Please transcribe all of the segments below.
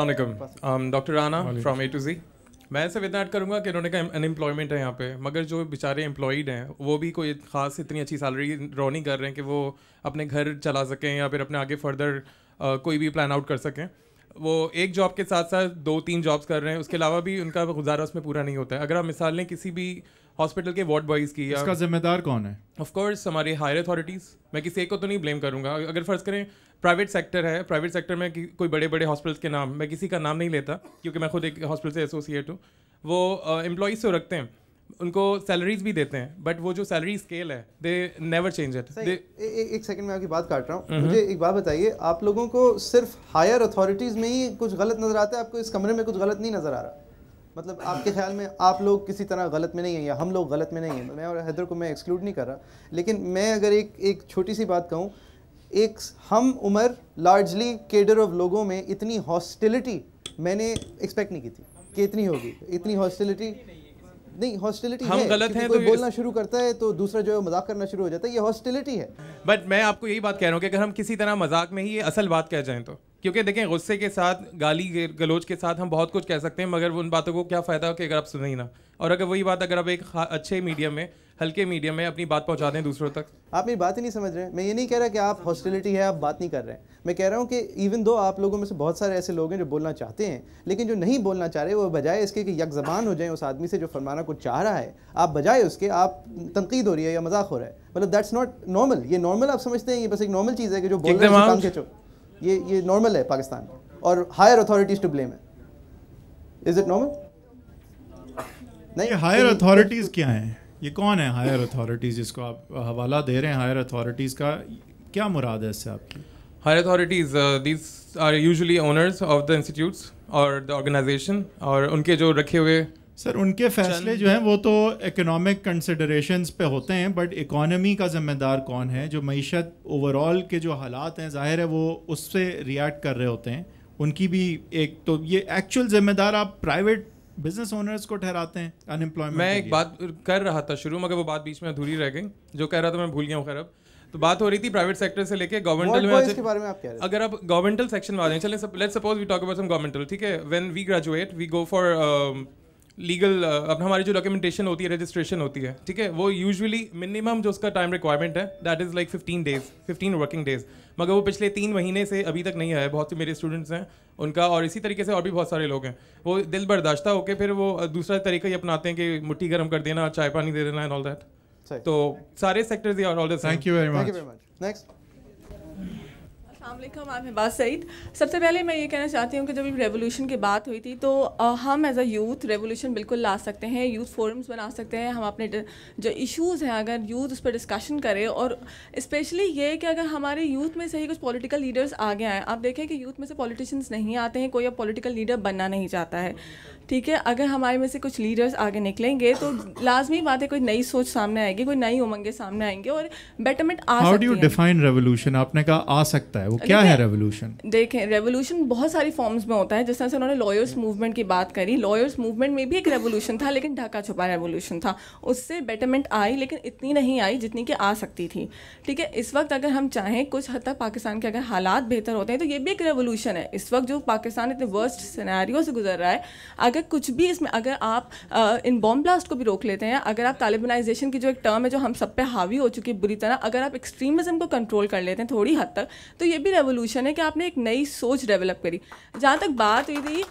अलैक्म doctor Rana from A to Z मैं ऐसे विदनाट करूँगा कि उन्होंने कहा अनएम्प्लॉयमेंट है यहाँ पे मगर जो बेचारे एम्प्लॉयड हैं वो भी कोई ख़ास इतनी अच्छी सैलरी ड्रॉ नहीं कर रहे हैं कि वो अपने घर चला सकें या फिर अपने आगे फर्दर कोई भी प्लान आउट कर सकें वो एक जॉब के साथ साथ दो तीन जॉब्स कर रहे हैं उसके अलावा भी उनका गुजारा उसमें पूरा नहीं होता है अगर आप मिसाल लें किसी भी हॉस्पिटल के वार्ड बॉयज़ की इसका जिम्मेदार कौन है ऑफ कोर्स हमारे हायर अथॉरिटीज़ मैं किसी एक को तो नहीं ब्लेम करूंगा अगर फ़र्ज़ करें प्राइवेट सेक्टर है प्राइवेट सेक्टर में कोई बड़े बड़े हॉस्पिटल्स के नाम मैं किसी का नाम नहीं लेता क्योंकि मैं खुद एक हॉस्पिटल से एसोसिएट हूँ वो एम्प्लॉज से तो रखते हैं उनको सैलरीज भी देते हैं बट वो जो सैलरी स्केल है दे नेवर चेंज इट एक सेकंड में आपकी बात काट रहा हूँ मुझे एक बात बताइए आप लोगों को सिर्फ हायर अथॉरिटीज़ में ही कुछ गलत नज़र आता है आपको इस कमरे में कुछ गलत नहीं नज़र आ रहा मतलब आपके ख्याल में आप लोग किसी तरह गलत में नहीं हैं या हम लोग गलत में नहीं हैं मैं और हैदर को मैं एक्सक्लूड नहीं कर रहा लेकिन मैं अगर एक एक छोटी सी बात कहूँ एक हम उम्र लार्जली केडर ऑफ लोगों में इतनी हॉस्टिलिटी मैंने एक्सपेक्ट नहीं की थी कि इतनी होगी इतनी हॉस्टिलिटी नहीं हॉस्टिलिटी हम है, गलत हैं तो बोलना शुरू करता है तो दूसरा जो है मजाक करना शुरू हो जाता है ये हॉस्टिलिटी है बट मैं आपको यही बात कह रहा हूँ कि अगर हम किसी तरह मजाक में ही ये असल बात कह जाएं तो क्योंकि देखें गुस्से के साथ गाली गलोच के साथ हम बहुत कुछ कह सकते हैं मगर उन बातों को क्या फ़ायदा हो कि अगर आप सुने ही ना और अगर वही बात अगर आप एक अच्छे मीडियम में हल्के मीडियम में अपनी बात पहुंचा दें दूसरों तक आप मेरी बात ही नहीं समझ रहे हैं मैं ये नहीं कह रहा कि आप हॉस्टिलिटी है आप बात नहीं कर रहे हैं मैं कह रहा हूँ कि इवन दो आप लोगों में से बहुत सारे ऐसे लोग हैं जो बोलना चाहते हैं लेकिन जो नहीं बोलना चाह रहे वो बजाय इसके कि यक जबान हो जाए उस आदमी से जो फरमाना को चाह रहा है आप बजाय उसके आप तनकीद हो रही है या मजाक हो रहा है मतलब दैट्स नॉट नॉर्मल ये नॉर्मल आप समझते हैं ये बस एक नॉर्मल चीज़ है कि जो बोल रहे हैं ये ये नॉर्मल है पाकिस्तान और हायर अथॉरिटीज़ टू ब्लेम है इज़ इट नॉर्मल नहीं हायर अथॉरिटीज़ क्या हैं ये कौन है हायर अथॉरिटीज़ जिसको आप हवाला दे रहे हैं हायर अथॉरिटीज़ का क्या मुराद है इससे आपकी higher authorities these are usually owners of the institutes और द ऑर्गेनाइजेशन और उनके जो रखे हुए सर उनके फैसले जो हैं वो तो इकोनॉमिक कंसिडरेशंस पे होते हैं बट इकॉनमी का जिम्मेदार कौन है जो मीशत ओवरऑल के जो हालात हैं जाहिर है वो उससे रिएक्ट कर रहे होते हैं उनकी भी एक तो ये एक्चुअल जिम्मेदार आप प्राइवेट बिजनेस ओनर्स को ठहराते हैं अनएम्प्लॉयमेंट मैं एक बात कर रहा था शुरू मगर वो बात बीच में अधूरी रह गई जो कह रहा था मैं भूल गया हूँ खैर अब तो बात हो रही थी प्राइवेट सेक्टर से लेके गवर्नमेंटल में बारे में आप क्या अगर आप गवर्नमेंटल सेक्शन में आ जाए चले let's suppose we talk about some governmental ठीक है when we graduate we go for legal अपना हमारी जो डॉक्यूमेंटेशन होती है रजिस्ट्रेशन होती है ठीक है वो यूजुअली मिनिमम जो उसका टाइम रिक्वायरमेंट है that is like fifteen days fifteen working days मगर वो पिछले तीन महीने से अभी तक नहीं आया बहुत से मेरे स्टूडेंट्स हैं उनका और इसी तरीके से और भी बहुत सारे लोग हैं वो दिल बर्दाश्ता होकर फिर वो दूसरा तरीका ही अपनाते हैं कि मुठ्ठी गर्म कर देना चाय पानी दे देना एंड ऑल दैट तो सारे sectors thank you very much next बात सईद सबसे पहले मैं ये कहना चाहती हूँ कि जब रेवोल्यूशन की बात हुई थी तो हम एज अ यूथ रेवोल्यूशन बिल्कुल ला सकते हैं यूथ फोरम्स बना सकते हैं हम अपने जो इश्यूज़ हैं अगर यूथ उस पर डिस्कशन करें और इस्पेशली ये कि अगर हमारे यूथ में से ही कुछ पॉलिटिकल लीडर्स आगे आएँ आप देखें कि यूथ में से पॉलिटिशियंस नहीं आते हैं कोई अब पॉलिटिकल लीडर बनना नहीं चाहता है ठीक है अगर हमारे में से कुछ लीडर्स आगे निकलेंगे तो लाजमी बात है कोई नई सोच सामने आएगी कोई नई उमंगें सामने आएंगे और बेटरमेंट आ सकती आपने कहा आ सकता है वो क्या है रेवोल्यूशन देखें रेवोल्यूशन बहुत सारी फॉर्म्स में होता है जिस तरह से उन्होंने लॉयर्स मूवमेंट की बात करी लॉयर्स मूवमेंट में भी एक रेवोल्यूशन था लेकिन ढाका छुपा रेवोल्यूशन था उससे बेटरमेंट आई लेकिन इतनी नहीं आई जितनी कि आ सकती थी ठीक है इस वक्त अगर हम चाहें कुछ हद तक पाकिस्तान के अगर हालात बेहतर होते हैं तो ये भी एक रेवोल्यूशन है इस वक्त जो पाकिस्तान इतने वर्स्ट सिनेरियो से गुजर रहा है अगर कुछ भी इसमें अगर आप इन बॉम्ब ब्लास्ट को भी रोक लेते हैं अगर आप तालिबानाइजेशन की जो एक टर्म है जो हम सब पे हावी हो चुकी है बुरी तरह अगर आप एक्सट्रीमिज्म को कंट्रोल कर लेते हैं थोड़ी हद तक तो ये भी रेवोल्यूशन है कि आपने एक नई सोच डेवलप करी जहाँ तक बात हुई थी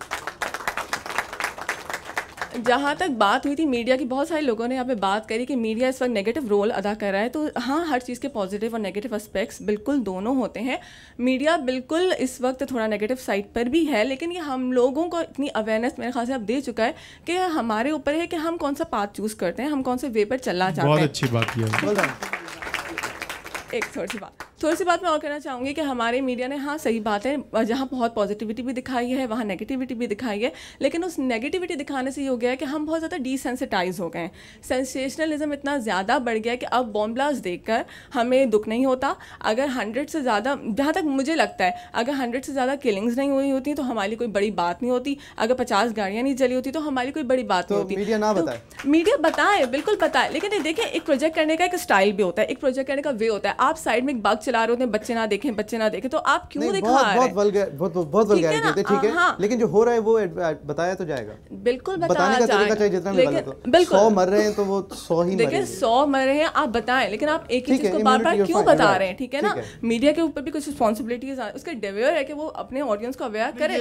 जहाँ तक बात हुई थी मीडिया की बहुत सारे लोगों ने यहाँ पे बात करी कि मीडिया इस वक्त नेगेटिव रोल अदा कर रहा है तो हाँ हर चीज़ के पॉजिटिव और नेगेटिव एस्पेक्ट्स बिल्कुल दोनों होते हैं मीडिया बिल्कुल इस वक्त थोड़ा नेगेटिव साइड पर भी है लेकिन ये हम लोगों को इतनी अवेयरनेस मेरे ख्याल से अब दे चुका है कि हमारे ऊपर है कि हम कौन सा पाथ चूज़ करते हैं हम कौन से वे पर चलना चाहते हैं बहुत अच्छी बात है एक छोटी बात थोड़ी सी बात मैं और कहना चाहूँगी कि हमारे मीडिया ने हाँ सही बात है जहाँ बहुत पॉजिटिविटी भी दिखाई है वहाँ नेगेटिविटी भी दिखाई है लेकिन उस नेगेटिविटी दिखाने से ये हो गया है कि हम बहुत ज़्यादा डिसेंसिटाइज हो गए हैं सेंसेशनलिज्म इतना ज़्यादा बढ़ गया है कि अब बॉम्ब ब्लास्ट कर हमें दुख नहीं होता अगर हंड्रेड से ज़्यादा जहाँ तक मुझे लगता है अगर हंड्रेड से ज़्यादा किलिंग्स नहीं हुई होती तो हमारे लिए कोई बड़ी बात नहीं होती अगर पचास गाड़ियाँ नहीं जली होती तो हमारे लिए कोई बड़ी बात तो नहीं होती मीडिया ना तो बताए मीडिया बताए बिल्कुल बताए लेकिन देखिए एक प्रोजेक्ट करने का एक स्टाइल भी होता है एक प्रोजेक्ट करने का वे होता है आप साइड में एक बाग चला रहे होते हैं बच्चे ना देखें बच्चे ना देखें तो आप क्यों दिखा बहुत, बहुत हाँ, हाँ। लेकिन जो हो रहा है वो बताया तो जाएगा बिल्कुल तो। बिल्कुल मर रहे हैं तो वो सौ ही देखिए सौ मर रहे हैं आप बताएं लेकिन आप एक ही चीज को बार बार क्यों बता रहे हैं ठीक है ना मीडिया के ऊपर भी कुछ रिस्पॉन्सिबिलिटीज उसके डेवेयर है कि वो अपने ऑडियंस को अवेयर करे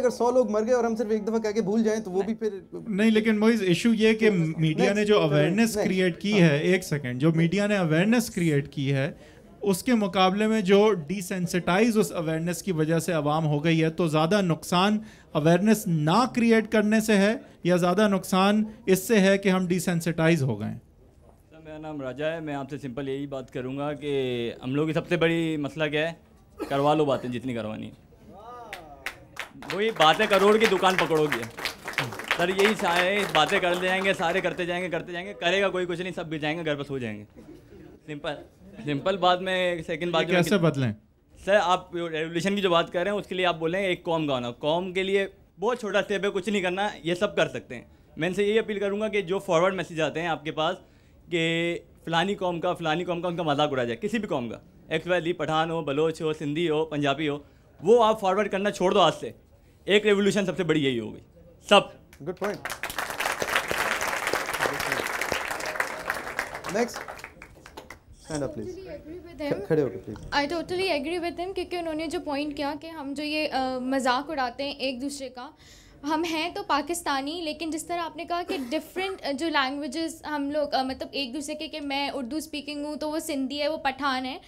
अगर सौ लोग मर गए और हम सिर्फ एक दफा कह भूल जाए तो वो भी फिर नहीं लेकिन इशू ये कि मीडिया ने जो अवेयरनेस क्रिएट की हाँ। है एक सेकंड जो मीडिया ने अवेयरनेस अवेयरनेस क्रिएट की है उसके मुकाबले में जो डिसेंसिटाइज उस अवेयरनेस की वजह से आवाम हो गई है तो ज़्यादा नुकसान अवेयरनेस ना क्रिएट करने से है या ज़्यादा नुकसान इससे है कि हम डिसेंसिटाइज हो गए मेरा नाम राजा है मैं आपसे सिंपल यही बात करूँगा कि हम लोग की सबसे बड़ी मसला क्या है करवा लो बातें जितनी करवानी वही बातें करोड़ की दुकान पकड़ोगे सर यही सारे बातें करते जाएंगे सारे करते जाएंगे करते जाएंगे करेगा कोई कुछ नहीं सब भी जाएंगे घर पर सो जाएंगे सिंपल सिंपल बाद में सेकंड बात कैसे बदलें सर आप रेवोल्यूशन की जो बात कर रहे हैं उसके लिए आप बोलें एक कॉम का होना कॉम के लिए बहुत छोटा स्टेप है कुछ नहीं करना ये सब कर सकते हैं मैं इनसे यही अपील करूँगा कि जो फॉरवर्ड मैसेज आते हैं आपके पास कि फ़लानी कॉम का फ़लानी कॉम का उनका मजाक उड़ा जाए किसी भी कॉम का एक्स वाई पठान हो बलोच हो सिंधी हो पंजाबी हो वो आप फॉरवर्ड करना छोड़ दो आज से एक रेवोल्यूशन सबसे बड़ी यही होगी सब good point next I totally agree with him क्योंकि उन्होंने जो पॉइंट किया कि हम जो ये मजाक उड़ाते हैं एक दूसरे का हम हैं तो पाकिस्तानी लेकिन जिस तरह आपने कहा कि डिफरेंट जो लैंग्वेजेस हम लोग मतलब एक दूसरे के कि मैं उर्दू स्पीकिंग हूँ तो वो सिंधी है वो पठान है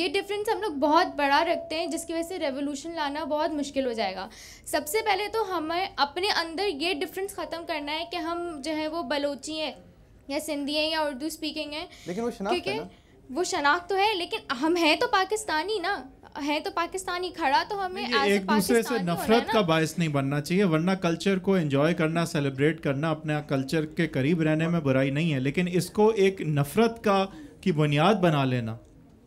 ये डिफरेंस हम लोग बहुत बड़ा रखते हैं जिसकी वजह से रेवोल्यूशन लाना बहुत मुश्किल हो जाएगा सबसे पहले तो हमें अपने अंदर ये डिफरेंस ख़त्म करना है कि हम जो है वो बलोची हैं या सिंधी हैं या उर्दू स्पीकिंग हैं लेकिन वो क्योंकि वो शनाख्त तो है लेकिन हम हैं तो पाकिस्तानी ना है तो पाकिस्तानी खड़ा तो हमें एक दूसरे से नफरत का बायस नहीं बनना चाहिए वरना कल्चर को एंजॉय करना सेलिब्रेट करना अपने कल्चर के करीब रहने में बुराई नहीं है लेकिन इसको एक नफरत का की बुनियाद बना लेना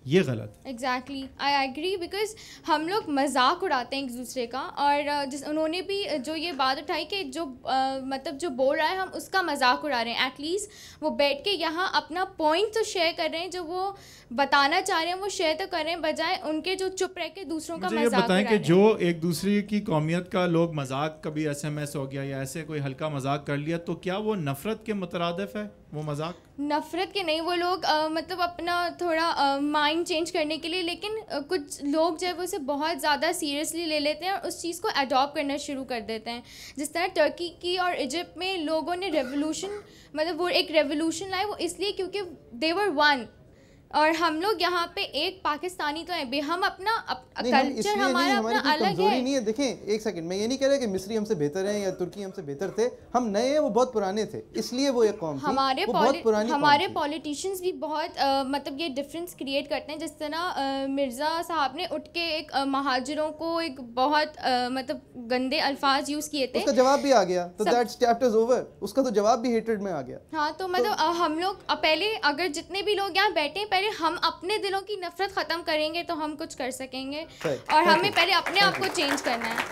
ये गलत एग्जैक्टली आई एग्री बिकॉज हम लोग मजाक उड़ाते हैं एक दूसरे का और जिस उन्होंने भी जो ये बात उठाई कि जो आ, मतलब जो बोल रहा है हम उसका मजाक उड़ा रहे हैं एटलीस्ट वो बैठ के यहाँ अपना पॉइंट तो शेयर कर रहे हैं जो वो बताना चाह रहे हैं वो शेयर तो कर रहे हैं बजाय उनके जो चुप रह के दूसरों का मजाक बताएं कि जो एक दूसरे की कौमियत का लोग मजाक कभी एस हो गया या ऐसे कोई हल्का मजाक कर लिया तो क्या वो नफरत के मुतरदफ है वो मजाक नफरत के नहीं वो लोग आ, मतलब अपना थोड़ा माइंड चेंज करने के लिए लेकिन आ, कुछ लोग जो है वो उसे बहुत ज़्यादा सीरियसली ले लेते हैं और उस चीज़ को अडॉप्ट करना शुरू कर देते हैं जिस तरह टर्की की और इजिप्ट में लोगों ने रेवोल्यूशन मतलब वो एक रेवोल्यूशन लाए वो इसलिए क्योंकि देवर वन और हम लोग यहाँ पे एक पाकिस्तानी तो हैं हम अपना अप, कल्चर हमारा अपना अलग है नहीं है देखें एक सेकंड मैं ये नहीं कह रहा कि मिस्री हमसे बेहतर हैं या तुर्की हमसे बेहतर थे हम नए हैं वो बहुत पुराने थे इसलिए वो एक कौम हमारे थी, बहुत पुरानी हमारे पॉलिटिशियंस भी बहुत आ, मतलब ये डिफरेंस क्रिएट करते हैं जिस तरह मिर्ज़ा साहब ने उठ के एक महाजरों को एक बहुत मतलब गंदे अल्फाज यूज़ किए थे उसका जवाब भी आ गया तो दैट ओवर उसका तो जवाब भी हेटेड में आ गया हाँ तो, तो मतलब हम लोग पहले अगर जितने भी लोग यहाँ बैठे पहले हम अपने दिलों की नफरत ख़त्म करेंगे तो हम कुछ कर सकेंगे और हमें पहले अपने आप को चेंज करना है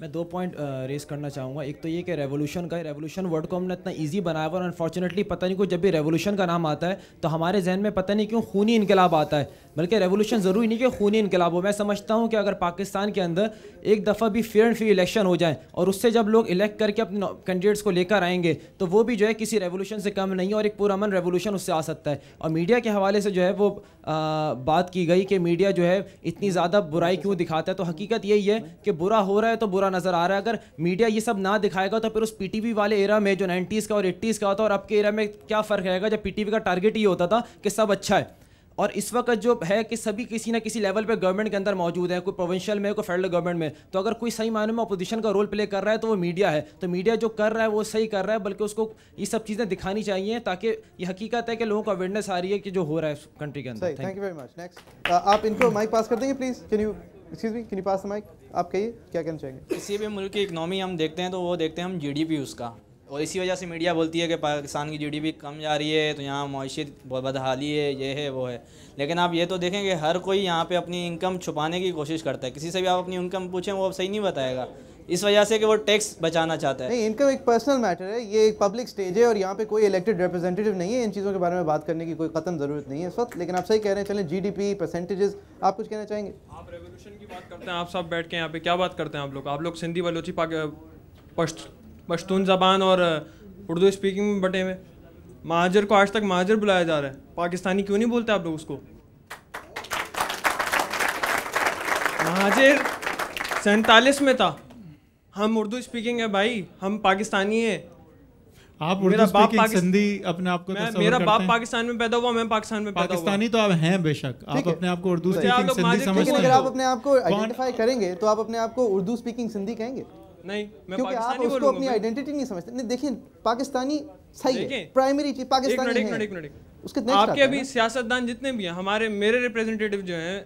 मैं दो पॉइंट रेस uh, करना चाहूँगा एक तो ये कि रेवोल्यूशन का रेवोल्यूशन वर्ड को हमने इतना इजी बनाया और अनफॉर्चुनेटली पता नहीं को जब भी रेवोल्यूशन का नाम आता है तो हमारे जहन में पता नहीं क्यों खूनी इनकलाब आता है बल्कि रेवोल्यूशन ज़रूरी नहीं कि खूनी इनकलाब हो मैं समझता हूँ कि अगर पाकिस्तान के अंदर एक दफ़ा भी फेयर एंड फ्री इलेक्शन हो जाए और उससे जब लोग इलेक्ट करके अपने कैंडिडेट्स को लेकर आएंगे तो वो भी जो है किसी रेवोल्यूशन से कम नहीं और एक पूरा अमन रेवोल्यूशन उससे आ सकता है और मीडिया के हवाले से जो है वो आ, बात की गई कि मीडिया जो है इतनी ज़्यादा बुराई क्यों दिखाता है तो हकीकत यही है कि बुरा हो रहा है तो बुरा नज़र आ रहा है अगर मीडिया ये सब ना दिखाएगा तो फिर उस पी वाले एरा में जो नाइन्टीज़ का और एट्टीज़ का होता है और अब के एरा में क्या फ़र्क रहेगा जब पी का टारगेट ये होता था कि सब अच्छा है और इस वक्त जो है कि सभी किसी ना किसी लेवल पर गवर्नमेंट के अंदर मौजूद है कोई प्रोविंशियल में कोई फेडरल गवर्नमेंट में तो अगर कोई सही मायने में अपोजिशन का रोल प्ले कर रहा है तो वो मीडिया है तो मीडिया जो कर रहा है वो सही कर रहा है बल्कि उसको ये सब चीज़ें दिखानी चाहिए ताकि ये हकीकत है कि लोगों को अवेयरनेस आ रही है कि जो हो रहा है कंट्री के अंदर thank you very much next आप इनको माइक पास कर देंगे please can you excuse me can you pass the mic आप कहिए क्या कहना चाहेंगे किसी भी मुल्क की इकनॉमी हम देखते हैं तो वो देखते हैं हम पी उसका और इसी वजह से मीडिया बोलती है कि पाकिस्तान की जीडीपी कम जा रही है तो यहाँ बहुत बदहाली है ये है वो है लेकिन आप ये तो देखें कि हर कोई यहाँ पे अपनी इनकम छुपाने की कोशिश करता है किसी से भी आप अपनी इनकम पूछें वो सही नहीं बताएगा इस वजह से कि वो टैक्स बचाना चाहता है नहीं इनकम एक पर्सनल मैटर है ये एक पब्लिक स्टेज है और यहाँ पे कोई इलेक्टेड रिप्रेजेंटेटिव नहीं है इन चीज़ों के बारे में बात करने की कोई ख़त्म ज़रूरत नहीं है इस वक्त लेकिन आप सही कह रहे हैं चलें जीडीपी परसेंटेजेस आप कुछ कहना चाहेंगे आप रेवोल्यूशन की बात करते हैं आप सब बैठ के यहाँ पे क्या बात करते हैं आप लोग आप लोग सिंधी बलोची पाक पश्त पश्तून ज़बान और उर्दू स्पीकिंग में बटे हुए महाजर को आज तक महाजर बुलाया जा रहा है पाकिस्तानी क्यों नहीं बोलते आप लोग उसको महाजर सैतालीस में था हम उर्दू स्पीकिंग है भाई हम पाकिस्तानी है आप मेरा बाप सिंधी अपने आप को मेरा बाप पाकिस्तान में पैदा हुआ मैं पाकिस्तान में पाकिस्तानी तो आप हैं बेशक आप अपने आप को उर्दू स्पीकिंग तो सिंधी समझते हैं अगर आप अपने आप को आइडेंटिफाई करेंगे तो आप अपने आप को उर्दू स्पीकिंग सिंधी कहेंगे नहीं आप उसको अपनी आइडेंटिटी नहीं समझते नहीं देखिए पाकिस्तानी सही है प्राइमरी चीज पाकिस्तानी एक मिनट एक मिनट उसके आपके अभी सियासतदान जितने भी हैं हमारे मेरे रिप्रेजेंटेटिव जो हैं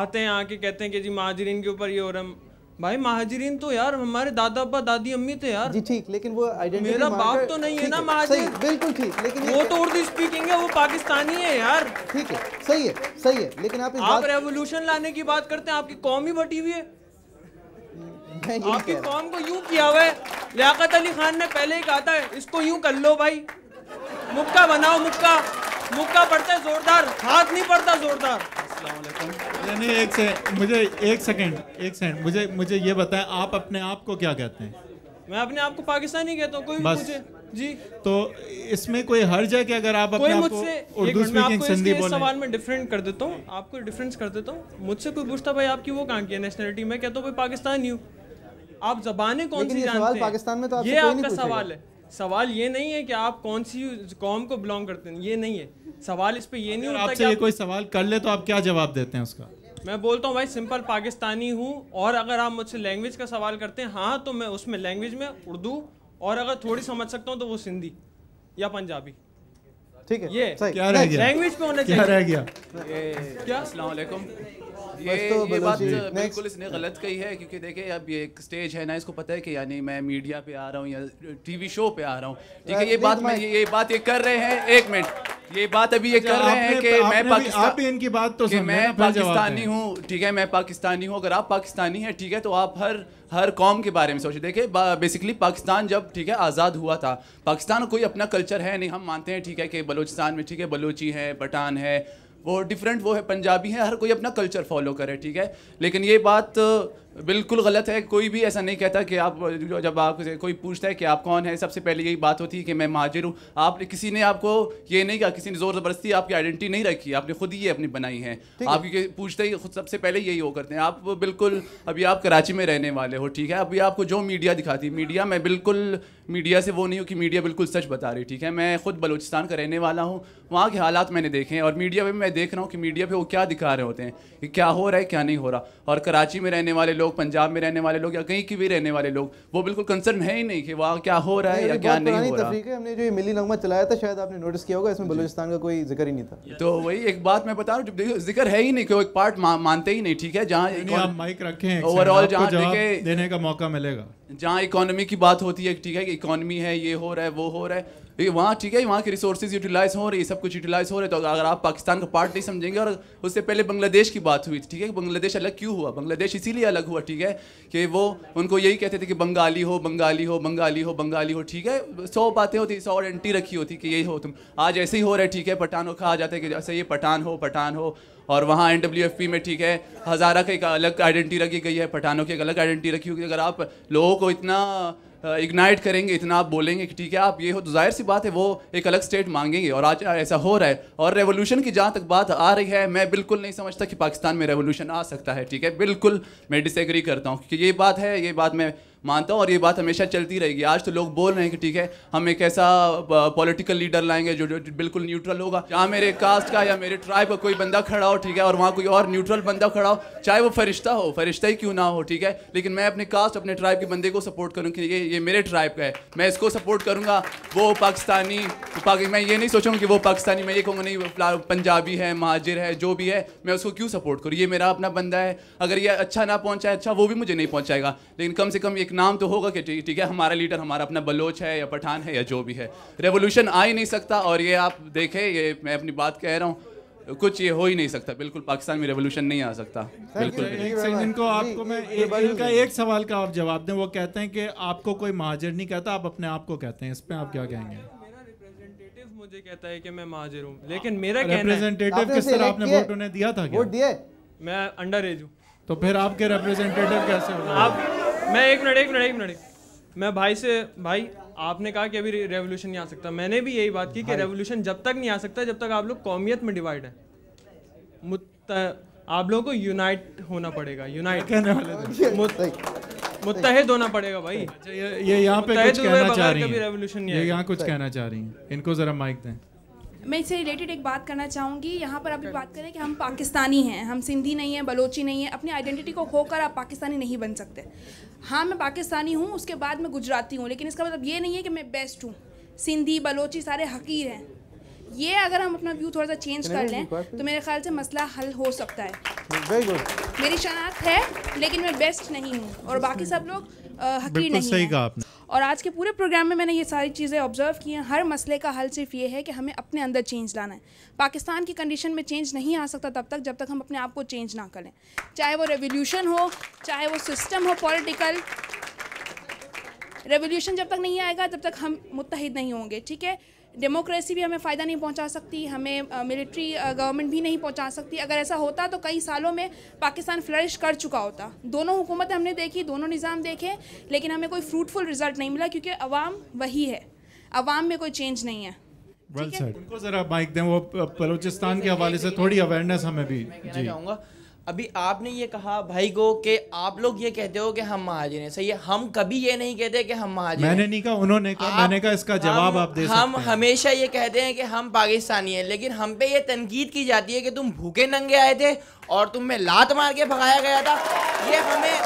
आते हैं आके कहते हैं कि जी महाजरीन के ऊपर ये हो रहा है भाई महाजरीन तो यार हमारे दादा अब्बा दादी अम्मी थे यार जी ठीक लेकिन वो मेरा बाप तो नहीं है ना महाजरीन बिल्कुल ठीक लेकिन वो तो उर्दू स्पीकिंग है वो पाकिस्तानी है यार ठीक है सही है सही है लेकिन आप आप रेवोल्यूशन लाने की बात करते हैं आपकी कौम ही बटी हुई है आपकी कौम को यूं किया हुआ है लियाकत अली खान ने पहले ही कहा था इसको यूं कर लो भाई मुक्का बनाओ मुक्का मुक्का पड़ता है जोरदार हाथ नहीं पड़ता जोरदार नहीं एक से मुझे एक सेकंड एक सेकंड मुझे मुझे ये बताएं आप अपने आप को क्या कहते हैं मैं अपने आप को पाकिस्तानी कहता हूँ कोई मुझे जी तो इसमें कोई हर्ज है कि अगर आप अपने आप को उर्दू स्पीकिंग सिंधी बोलें सवाल में डिफरेंट कर देता हूँ आपको डिफरेंस कर देता हूँ मुझसे कोई पूछता भाई आपकी वो कहाँ की है नेशनलिटी मैं कहता हूँ भाई पाकिस्तानी हूँ आप जबाने कौन सी जानते पाकिस्तान में तो ये आपका सवाल है सवाल ये नहीं है कि आप कौन सी कौम को बिलोंग करते हैं ये नहीं है सवाल इस पे ये नहीं होता आपसे कोई सवाल कर ले तो आप क्या जवाब देते हैं उसका मैं बोलता हूँ भाई सिंपल पाकिस्तानी हूँ और अगर आप मुझसे लैंग्वेज का सवाल करते हैं हाँ तो मैं उसमें लैंग्वेज में उर्दू और अगर थोड़ी समझ सकता हूँ तो वो सिंधी या पंजाबी ठीक है ये क्या रह गया लैंग्वेज पे होना चाहिए क्या रह गया क्या ये, तो ये मतलब बात बिल्कुल इसने गलत कही है क्योंकि देखे अब ये एक स्टेज है ना इसको पता है कि यानी मैं मीडिया पे आ रहा हूँ या टीवी शो पे आ रहा हूँ ठीक है ये बात मैं ये बात ये कर रहे हैं एक मिनट ये बात अभी ये अच्छा, कर रहे हैं कि मैं इनकी बात तो मैं पाकिस्तानी हूँ ठीक है मैं पाकिस्तानी हूँ अगर आप पाकिस्तानी हैं ठीक है तो आप हर हर कौम के बारे में सोचे देखिए बेसिकली पाकिस्तान जब ठीक है आज़ाद हुआ था पाकिस्तान कोई अपना कल्चर है नहीं हम मानते हैं ठीक है कि बलूचिस्तान में ठीक है बलूची है पठान है वो डिफरेंट वो है पंजाबी है हर कोई अपना कल्चर फॉलो करे ठीक है लेकिन ये बात बिल्कुल गलत है कोई भी ऐसा नहीं कहता कि आप जब आप कोई पूछता है कि आप कौन है सबसे पहले यही बात होती है कि मैं माजिर हूँ आप किसी ने आपको ये नहीं कहा किसी ने ज़ोर ज़बरदस्ती आपकी आइडेंटिटी नहीं रखी आपने खुद ही अपनी बनाई है आप पूछते ही खुद सबसे पहले यही वो करते हैं आप बिल्कुल अभी आप कराची में रहने वाले हो ठीक है अभी आपको जो मीडिया दिखाती है मीडिया मैं बिल्कुल मीडिया से वो नहीं हूँ कि मीडिया बिल्कुल सच बता रही ठीक है मैं खुद बलूचिस्तान का रहने वाला हूँ वहाँ के हालात मैंने देखे हैं और मीडिया पर मैं देख रहा हूँ कि मीडिया पर वो क्या दिखा रहे होते हैं क्या हो रहा है क्या नहीं हो रहा और कराची में रहने वाले लोग लोग पंजाब में रहने वाले लोग या कहीं की भी रहने वाले लोग वो बिल्कुल कंसर्न है ही नहीं कि वहाँ क्या हो रहा है या क्या नहीं हो रहा है हमने जो ये मिली नगमा चलाया था शायद आपने नोटिस किया होगा इसमें बलोचिस्तान का कोई जिक्र ही नहीं था तो वही एक बात मैं बता रहा हूँ जिक्र है ही नहीं कि वो एक पार्ट मानते ही नहीं ठीक है जहाँ माइक रखे ओवरऑल जहाँ देने का मौका मिलेगा जहाँ इकोनॉमी की बात होती है ठीक है कि इकोनॉमी है ये हो रहा है वो हो रहा है क्योंकि वहाँ ठीक है वहाँ के रिसोर्सेज यूटिलाइज हो रही है सब कुछ यूटिलाइज हो रहे तो अगर आप पाकिस्तान का पार्ट नहीं समझेंगे और उससे पहले बांग्लादेश की बात हुई ठीक है बांग्लादेश अलग क्यों हुआ बांग्लादेश इसीलिए अलग हुआ ठीक है कि वो उनको यही कहते थे कि बंगाली हो बंगाली हो बंगाली हो बंगाली हो ठीक है सौ बातें होती सौ एंटी रखी होती कि यही हो तुम आज ऐसे ही हो रहे ठीक है पठान हो कहा जाता है कि जैसे ये पठान हो पठान हो और वहाँ एन एफ पी में ठीक है हज़ारा का एक अलग आइडेंटिटी रखी गई है पठानों की एक अलग आइडेंटिटी रखी हुई अगर आप लोगों को इतना इग्नाइट करेंगे इतना आप बोलेंगे कि ठीक है आप ये हो तो जाहिर सी बात है वो एक अलग स्टेट मांगेंगे और आज ऐसा हो रहा है और रेवोल्यूशन की जहाँ तक बात आ रही है मैं बिल्कुल नहीं समझता कि पाकिस्तान में रेवोल्यूशन आ सकता है ठीक है बिल्कुल मैं डिसएग्री करता हूँ क्योंकि ये बात है ये बात मैं मानता हूँ और ये बात हमेशा चलती रहेगी आज तो लोग बोल रहे हैं कि ठीक है हम एक ऐसा पॉलिटिकल लीडर लाएंगे जो, जो बिल्कुल न्यूट्रल होगा जहाँ मेरे कास्ट का या मेरे ट्राइब का कोई बंदा खड़ा हो ठीक है और वहाँ कोई और न्यूट्रल बंदा खड़ा हो चाहे वो फरिश्ता हो फरिश्ता ही क्यों ना हो ठीक है लेकिन मैं अपने कास्ट अपने ट्राइब के बंदे को सपोर्ट करूँ कि ये ये मेरे ट्राइब का है मैं इसको सपोर्ट करूँगा वो पाकिस्तानी मैं ये नहीं सोचूँ कि वो पाकिस्तानी मैं ये कहूँगा नहीं पंजाबी है महाजिर है जो भी है मैं उसको क्यों सपोर्ट करूँ ये मेरा अपना बंदा है अगर ये अच्छा ना पहुँचा अच्छा वो भी मुझे नहीं पहुँचाएगा लेकिन कम से कम ये एक नाम तो होगा कि ठीक है हमारा लीडर हमारा अपना बलोच है या पठान है या जो भी है रेवोल्यूशन आ ही नहीं सकता और ये आप देखें ये मैं अपनी बात कह रहा हूँ कुछ ये हो ही नहीं सकता बिल्कुल पाकिस्तान में रेवोल्यूशन नहीं आ सकता बिल्कुल इनको आपको मैं एक, इनका एक सवाल का आप जवाब दें वो कहते हैं कि आपको कोई महाजर नहीं कहता आप अपने आप को कहते हैं इस पर आप क्या कहेंगे मुझे कहता है कि मैं महाजर हूँ लेकिन मेरा रिप्रेजेंटेटिव किस तरह आपने वोट उन्हें दिया था वोट दिए मैं अंडर एज हूँ तो फिर आपके रिप्रेजेंटेटिव कैसे हो आप मैं एक मिनट एक मिनट एक मिनट मैं भाई से भाई आपने कहा कि अभी रेवोल्यूशन नहीं आ सकता मैंने भी यही बात की कि रेवोल्यूशन जब तक नहीं आ सकता जब तक आप लोग कौमियत में डिवाइड है आप लोगों को यूनाइट होना पड़ेगा यूनाइट मुतहद होना पड़ेगा भाई अच्छा, ये ये यहाँ पे कुछ कहना चाह रही हैं ये यहाँ कुछ कहना चाह रही हैं इनको जरा माइक दें मैं इससे रिलेटेड एक बात करना चाहूँगी यहाँ पर अभी बात करें कि हम पाकिस्तानी हैं हम सिंधी नहीं हैं बलोची नहीं हैं अपनी आइडेंटिटी को खोकर आप पाकिस्तानी नहीं बन सकते हाँ मैं पाकिस्तानी हूँ उसके बाद मैं गुजराती हूँ लेकिन इसका मतलब ये नहीं है कि मैं बेस्ट हूँ सिंधी बलोची सारे हकीर हैं ये अगर हम अपना व्यू थोड़ा सा चेंज कर लें तो मेरे ख्याल से मसला हल हो सकता है मेरी शनाख्त है लेकिन मैं बेस्ट नहीं हूँ और बाकी सब लोग हकीर नहीं सही कहा आपने और आज के पूरे प्रोग्राम में मैंने ये सारी चीज़ें ऑब्जर्व की हैं हर मसले का हल सिर्फ ये है कि हमें अपने अंदर चेंज लाना है पाकिस्तान की कंडीशन में चेंज नहीं आ सकता तब तक जब तक हम अपने आप को चेंज ना करें चाहे वो रेवोल्यूशन हो चाहे वो सिस्टम हो पॉलिटिकल रेवोल्यूशन जब तक नहीं आएगा तब तक हम मुतहद नहीं होंगे ठीक है डेमोक्रेसी भी हमें फ़ायदा नहीं पहुंचा सकती हमें मिलिट्री गवर्नमेंट भी नहीं पहुंचा सकती अगर ऐसा होता तो कई सालों में पाकिस्तान फ्लरिश कर चुका होता दोनों हुकूमतें हमने देखी दोनों निज़ाम देखे लेकिन हमें कोई फ्रूटफुल रिजल्ट नहीं मिला क्योंकि अवाम वही है अवाम में कोई चेंज नहीं है well, उनको ज़रा माइक दें वो के हवाले से थोड़ी अवेयरनेस हमें भी जी चाहूँगा अभी आपने ये कहा भाई को कि आप लोग ये कहते हो कि हम महाजन है सही है हम कभी ये नहीं कहते कि हम महाजन मैंने नहीं कहा उन्होंने कहा मैंने कहा इसका जवाब आप दे हम सकते हैं। हमेशा ये कहते हैं कि हम पाकिस्तानी हैं लेकिन हम पे ये तनकीद की जाती है कि तुम भूखे नंगे आए थे और तुम्हें लात मार के भगाया गया था ये हमें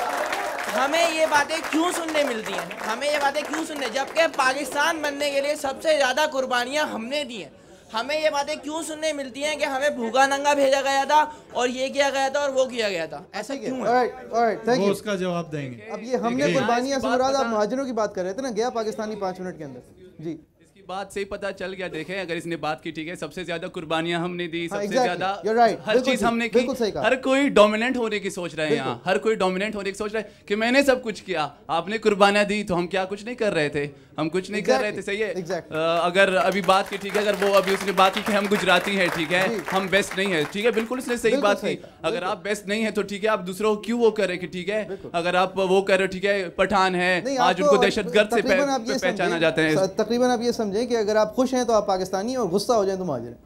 हमें ये बातें क्यों सुनने मिलती हैं हमें ये बातें क्यों सुनने जबकि पाकिस्तान बनने के लिए सबसे ज़्यादा कुर्बानियाँ हमने दी हैं हमें ये बातें क्यों सुनने मिलती हैं कि हमें भूखा नंगा भेजा गया था और ये किया गया था और वो किया गया था ऐसा क्यों है? right, right, वो उसका जवाब देंगे अब ये हमने कुर्बानियां से रहा था महाजनों की बात कर रहे थे ना गया पाकिस्तानी पांच मिनट के अंदर जी बात से ही पता चल गया देखें अगर इसने बात की ठीक है सबसे ज्यादा कुर्बानियां हमने दी हाँ, सबसे exactly. ज्यादा right. हर चीज हमने की हर कोई डोमिनेंट होने की सोच रहे हैं यहाँ हर कोई डोमिनेंट होने की सोच रहे कि मैंने सब कुछ किया आपने कुर्बानियां दी तो हम क्या कुछ नहीं कर रहे थे हम कुछ नहीं exactly. कर रहे थे सही है exactly. आ, अगर अभी बात की ठीक है अगर वो अभी उसने बात की कि हम गुजराती हैं ठीक है हम बेस्ट नहीं है ठीक है बिल्कुल उसने सही बात की अगर आप बेस्ट नहीं है तो ठीक है आप दूसरों को क्यों वो करे कि ठीक है अगर आप वो करो ठीक है पठान है आज उनको दहशत गर्द से पहचाना जाते हैं तकरीबन आप ये समझें कि अगर आप खुश हैं तो आप पाकिस्तानी और गुस्सा हो जाएं तो महाजर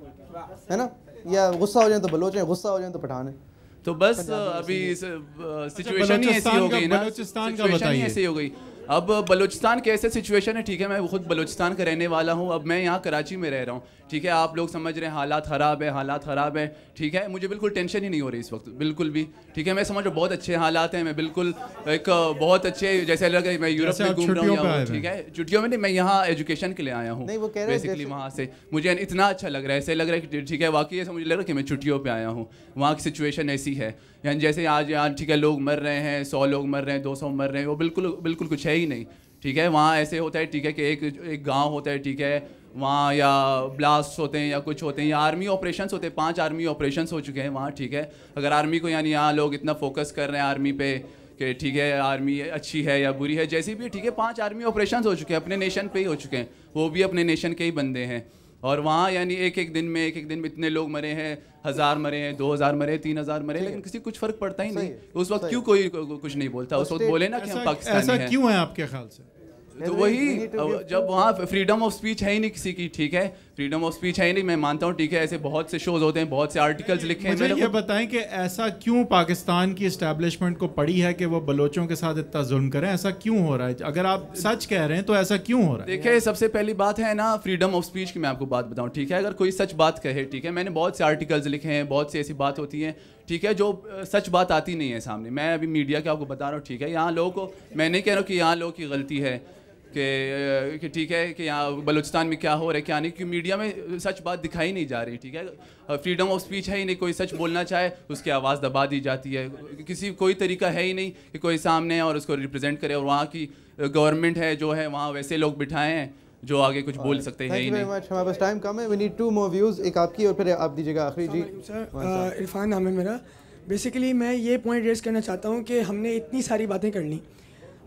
है ना या गुस्सा हो जाएं तो बलोच हैं गुस्सा हो जाएं तो पठान हैं तो बस अभी सिचुएशन ही ऐसी हो गई ना सिचुएशन ही ऐसी हो गई अब बलूचिस्तान कैसे सिचुएशन है ठीक है मैं खुद बलूचिस्तान का रहने वाला हूँ अब मैं यहाँ कराची में रह रहा हूँ ठीक है आप लोग समझ रहे हैं हालात ख़राब है हालात ख़राब है ठीक है मुझे बिल्कुल टेंशन ही नहीं हो रही इस वक्त बिल्कुल भी ठीक है मैं समझ रहा हूँ बहुत अच्छे हालात हैं मैं बिल्कुल एक बहुत अच्छे जैसे लग मैं यूरोप में घूम रहा हूँ ठीक है छुट्टियों में नहीं मैं यहाँ एजुकेशन के लिए आया हूँ बेसिकली वहाँ से मुझे इतना अच्छा लग रहा है ऐसे लग रहा है कि ठीक है वाकई ऐसा मुझे लग रहा है कि मैं छुट्टियों पर आया हूँ वहाँ की सिचुएशन ऐसी है यानी जैसे आज यहाँ ठीक है लोग मर रहे हैं सौ लोग मर रहे हैं दो सौ मर रहे हैं वो बिल्कुल बिल्कुल कुछ है ही नहीं ठीक है वहाँ ऐसे होता है ठीक है कि एक एक गांव होता है ठीक है वहाँ या ब्लास्ट होते हैं या कुछ होते हैं या आर्मी ऑपरेशंस होते हैं पांच आर्मी ऑपरेशंस हो चुके हैं वहाँ ठीक है अगर आर्मी को यानी यहाँ लोग इतना फोकस कर रहे हैं आर्मी पे कि ठीक है आर्मी अच्छी है या बुरी है जैसी भी ठीक है पांच आर्मी ऑपरेशन हो चुके हैं अपने नेशन पे ही हो चुके हैं वो भी अपने नेशन के ही बंदे हैं और वहाँ यानी एक एक दिन में एक एक दिन में इतने लोग मरे हैं हज़ार मरे हैं दो हज़ार मरे तीन हज़ार मरे लेकिन किसी कुछ फ़र्क पड़ता ही नहीं उस वक्त क्यों कोई कुछ नहीं बोलता उस वक्त बोले ना कि हम पाकिस्तान ऐसा क्यों है आपके ख्याल से तो वही जब वहाँ फ्रीडम ऑफ स्पीच है ही नहीं किसी की ठीक है फ्रीडम ऑफ स्पीच है ही नहीं मैं मानता हूँ ठीक है ऐसे बहुत से शोज होते हैं बहुत से आर्टिकल्स लिखे हैं ये बताएं कि ऐसा क्यों पाकिस्तान की इस्टेब्लिशमेंट को पड़ी है कि वो बलोचों के साथ इतना जुल्म करें ऐसा क्यों हो रहा है अगर आप सच कह रहे हैं तो ऐसा क्यों हो रहा है देखिए सबसे पहली बात है ना फ्रीडम ऑफ स्पीच की मैं आपको बात बताऊँ ठीक है अगर कोई सच बात कहे ठीक है मैंने बहुत से आर्टिकल्स लिखे हैं बहुत सी ऐसी बात होती है ठीक है जो सच बात आती नहीं है सामने मैं अभी मीडिया के आपको बता रहा हूँ ठीक है यहाँ लोगों को मैं नहीं कह रहा हूँ कि यहाँ लोगों की गलती है कि ठीक है कि यहाँ बलूचिस्तान में क्या हो रहा है क्या नहीं क्योंकि मीडिया में सच बात दिखाई नहीं जा रही ठीक है फ्रीडम ऑफ स्पीच है ही नहीं कोई सच बोलना चाहे उसकी आवाज़ दबा दी जाती है किसी कोई तरीका है ही नहीं कि कोई सामने और उसको रिप्रेजेंट करे और वहाँ की गवर्नमेंट है जो है वहाँ वैसे लोग बिठाए हैं जो आगे कुछ बोल सकते हैं हमारे पास टाइम कम है we need to more views एक आपकी और फिर आप दीजिएगा आखिरी जी सर हाँ, इरफान नाम है मेरा बेसिकली मैं ये पॉइंट रेस करना चाहता हूँ कि हमने इतनी सारी बातें कर ली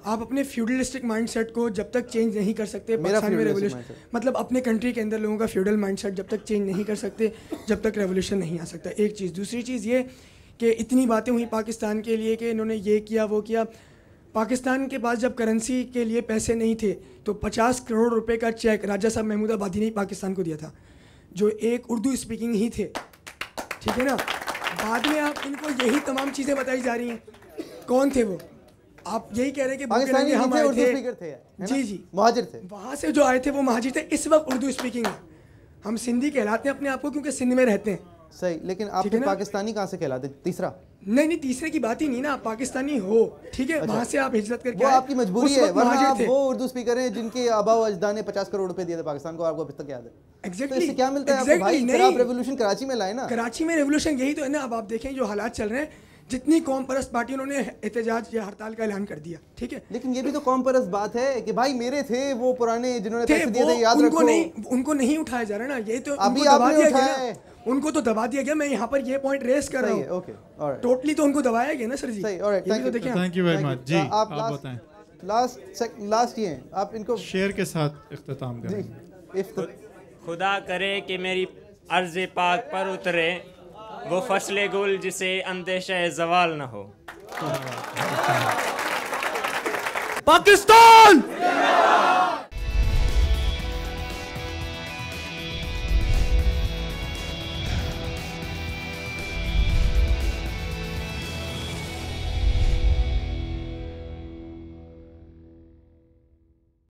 आप अपने फ्यूडलिस्टिक माइंडसेट को जब तक चेंज नहीं कर सकते पाकिस्तान में रेवोल्यूशन मतलब अपने कंट्री के अंदर लोगों का फ्यूडल माइंडसेट जब तक चेंज नहीं कर सकते जब तक रेवोल्यूशन नहीं आ सकता एक चीज़ दूसरी चीज़ ये कि इतनी बातें हुई पाकिस्तान के लिए कि इन्होंने ये किया वो किया पाकिस्तान के पास जब करेंसी के लिए पैसे नहीं थे तो पचास करोड़ रुपये का चेक राजा साहब महमूद आबादी ने पाकिस्तान को दिया था जो एक उर्दू स्पीकिंग ही थे ठीक है ना बाद में आप इनको यही तमाम चीज़ें बताई जा रही हैं कौन थे वो आप यही कह रहे हैं कि पाकिस्तानी हम थे, उर्दू स्पीकर थे जी जी महाजिर थे वहाँ से जो आए थे वो महाजिर थे इस वक्त उर्दू स्पीकिंग है हम सिंधी कहलाते हैं अपने आप को क्योंकि सिंध में रहते हैं सही लेकिन आप फिर पाकिस्तानी कहाँ से कहलाते तीसरा नहीं नहीं तीसरे की बात ही नहीं ना आप पाकिस्तानी हो ठीक है अच्छा। वहाँ से आप हिजरत करके वो आपकी मजबूरी है वरना आप वो उर्दू स्पीकर हैं जिनके अबा अजदा ने पचास करोड़ रुपए दिए थे पाकिस्तान को आपको अभी तक याद है एग्जैक्टली तो exactly, तो क्या मिलता exactly, है आपको भाई नहीं, आप रेवोल्यूशन कराची में लाए ना कराची में रेवोल्यूशन यही तो है ना अब आप देखें जो हालात चल रहे हैं जितनी कौम परस्त पार्टियों ने एहतजाज या हड़ताल का ऐलान कर दिया ठीक है लेकिन ये भी तो कौम परस्त बात है कि भाई मेरे थे वो पुराने जिन्होंने पैसे वो, थे याद उनको रखो। नहीं उनको नहीं उठाया जा रहा ना ये तो अभी उनको दबा दिया गया उनको तो दबा दिया गया मैं यहाँ पर ये पॉइंट रेस कर रहा हूँ टोटली तो उनको दबाया गया ना sir ji thank you very much जी आप बताएं लास्ट लास्ट ये आप इनको शेयर के साथ अख्ताम करें खुदा करे कि मेरी अर्ज पाक पर उतरे वो फसल गुल जिसे अंदेशा जवाल न हो पाकिस्तान